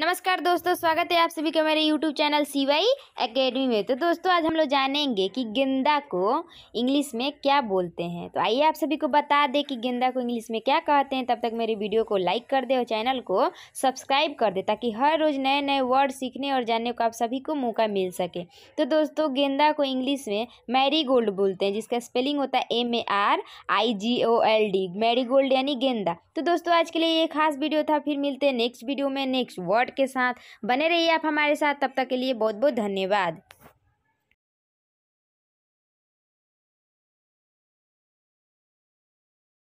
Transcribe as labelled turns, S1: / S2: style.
S1: नमस्कार दोस्तों स्वागत है आप सभी का मेरे यूट्यूब चैनल सीवाई अकेडमी में तो दोस्तों आज हम लोग जानेंगे कि गेंदा को इंग्लिश में क्या बोलते हैं तो आइए आप सभी को बता दें कि गेंदा को इंग्लिश में क्या कहते हैं तब तक मेरे वीडियो को लाइक कर दे और चैनल को सब्सक्राइब कर दे ताकि हर रोज़ नए नए वर्ड सीखने और जानने को आप सभी को मौका मिल सके तो दोस्तों गेंदा को इंग्लिश में मैरी गोल्ड बोलते हैं जिसका स्पेलिंग होता है M A R I G O L D marigold यानी गेंदा तो दोस्तों आज के लिए ये खास वीडियो था फिर मिलते हैं नेक्स्ट वीडियो में नेक्स्ट वर्ड के साथ बने रहिए आप हमारे साथ तब तक के लिए बहुत बहुत धन्यवाद